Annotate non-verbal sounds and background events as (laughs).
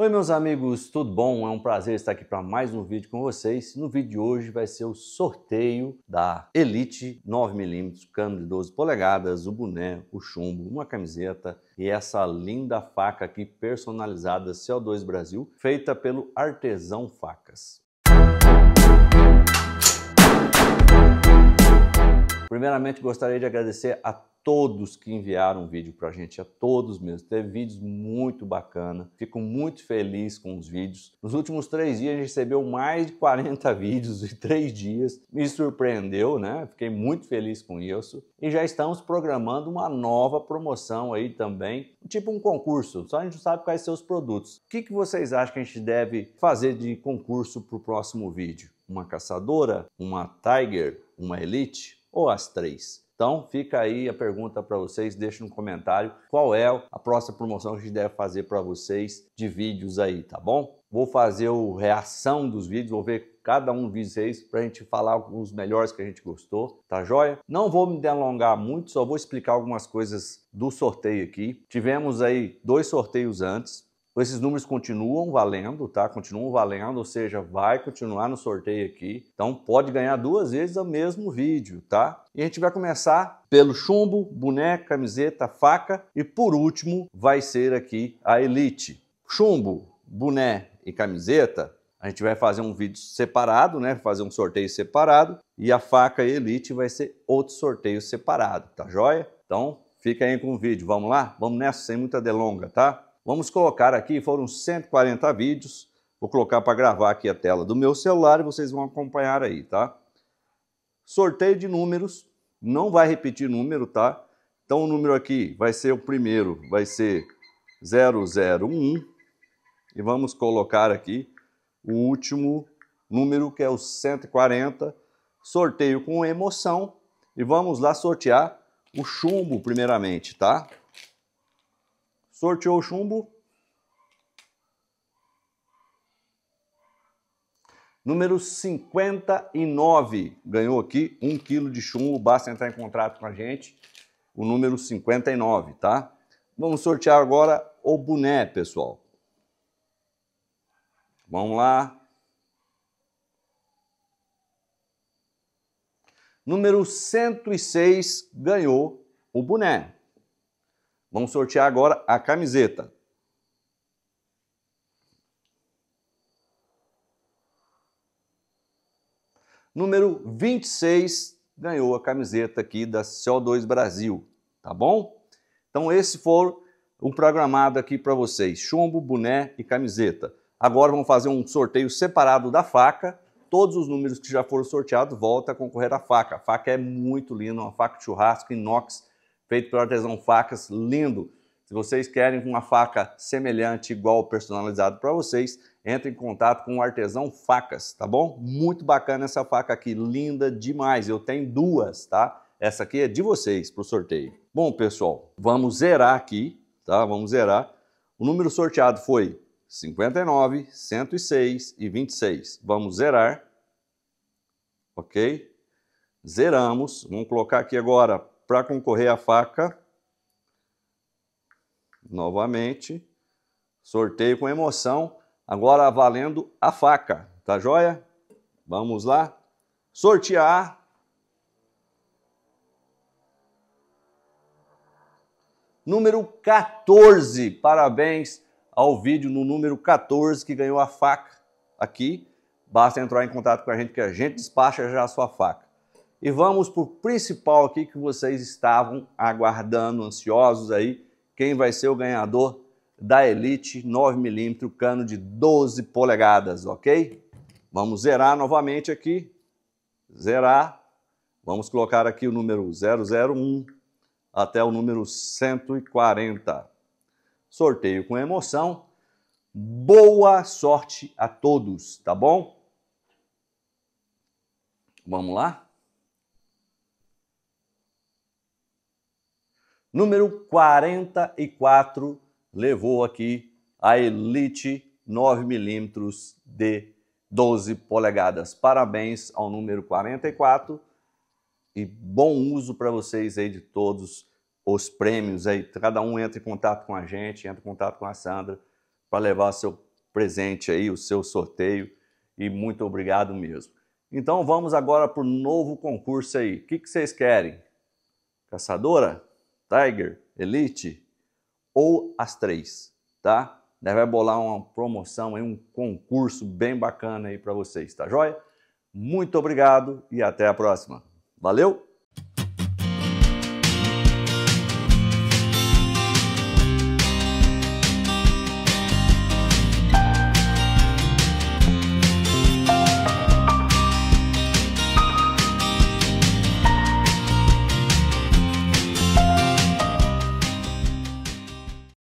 Oi meus amigos, tudo bom? É um prazer estar aqui para mais um vídeo com vocês. No vídeo de hoje vai ser o sorteio da Elite 9mm, cano de 12 polegadas, o boné, o chumbo, uma camiseta e essa linda faca aqui personalizada CO2 Brasil, feita pelo Artesão Facas. primeiramente gostaria de agradecer a todos que enviaram um vídeo para a gente, a todos mesmo. Teve vídeos muito bacana, fico muito feliz com os vídeos. Nos últimos três dias a gente recebeu mais de 40 (laughs) vídeos em três dias. Me surpreendeu, né? Fiquei muito feliz com isso. E já estamos programando uma nova promoção aí também, tipo um concurso, só a gente sabe quais são os produtos. O que, que vocês acham que a gente deve fazer de concurso para o próximo vídeo? Uma caçadora? Uma Tiger? Uma Elite? ou as três? Então fica aí a pergunta para vocês, deixa no comentário qual é a próxima promoção que a gente deve fazer para vocês de vídeos aí, tá bom? Vou fazer o reação dos vídeos, vou ver cada um de vocês para a gente falar os melhores que a gente gostou, tá joia? Não vou me delongar muito, só vou explicar algumas coisas do sorteio aqui. Tivemos aí dois sorteios antes, então, esses números continuam valendo, tá? Continuam valendo, ou seja, vai continuar no sorteio aqui. Então pode ganhar duas vezes o mesmo vídeo, tá? E a gente vai começar pelo chumbo, boneca, camiseta, faca e por último vai ser aqui a elite. Chumbo, boné e camiseta, a gente vai fazer um vídeo separado, né? Fazer um sorteio separado e a faca e elite vai ser outro sorteio separado, tá joia? Então fica aí com o vídeo, vamos lá? Vamos nessa sem muita delonga, tá? Vamos colocar aqui, foram 140 vídeos. Vou colocar para gravar aqui a tela do meu celular e vocês vão acompanhar aí, tá? Sorteio de números, não vai repetir número, tá? Então o número aqui vai ser o primeiro, vai ser 001 e vamos colocar aqui o último número que é o 140. Sorteio com emoção e vamos lá sortear o chumbo primeiramente, tá? Sorteou o chumbo. Número 59 ganhou aqui um quilo de chumbo. Basta entrar em contrato com a gente. O número 59, tá? Vamos sortear agora o boné, pessoal. Vamos lá. Número 106 ganhou o boné. Vamos sortear agora a camiseta. Número 26 ganhou a camiseta aqui da CO2 Brasil, tá bom? Então esse foi o programado aqui para vocês, chumbo, boné e camiseta. Agora vamos fazer um sorteio separado da faca. Todos os números que já foram sorteados voltam a concorrer à faca. A faca é muito linda, uma faca de churrasco inox feito pelo artesão facas, lindo. Se vocês querem uma faca semelhante, igual, personalizado para vocês, entre em contato com o artesão facas, tá bom? Muito bacana essa faca aqui, linda demais. Eu tenho duas, tá? Essa aqui é de vocês para o sorteio. Bom, pessoal, vamos zerar aqui, tá? Vamos zerar. O número sorteado foi 59, 106 e 26. Vamos zerar. Ok? Zeramos. Vamos colocar aqui agora para concorrer à faca, novamente, sorteio com emoção, agora valendo a faca, tá joia? Vamos lá, sortear. Número 14, parabéns ao vídeo no número 14 que ganhou a faca aqui. Basta entrar em contato com a gente que a gente despacha já a sua faca. E vamos para o principal aqui que vocês estavam aguardando, ansiosos aí. Quem vai ser o ganhador da Elite 9mm cano de 12 polegadas, ok? Vamos zerar novamente aqui. Zerar. Vamos colocar aqui o número 001 até o número 140. Sorteio com emoção. Boa sorte a todos, tá bom? Vamos lá? Número 44 levou aqui a Elite 9mm de 12 polegadas. Parabéns ao número 44 e bom uso para vocês aí de todos os prêmios aí. Cada um entra em contato com a gente, entra em contato com a Sandra para levar seu presente aí, o seu sorteio e muito obrigado mesmo. Então vamos agora para o novo concurso aí. O que, que vocês querem? Caçadora? Tiger, Elite ou as três, tá? Daí vai bolar uma promoção, um concurso bem bacana aí para vocês, tá joia? Muito obrigado e até a próxima. Valeu!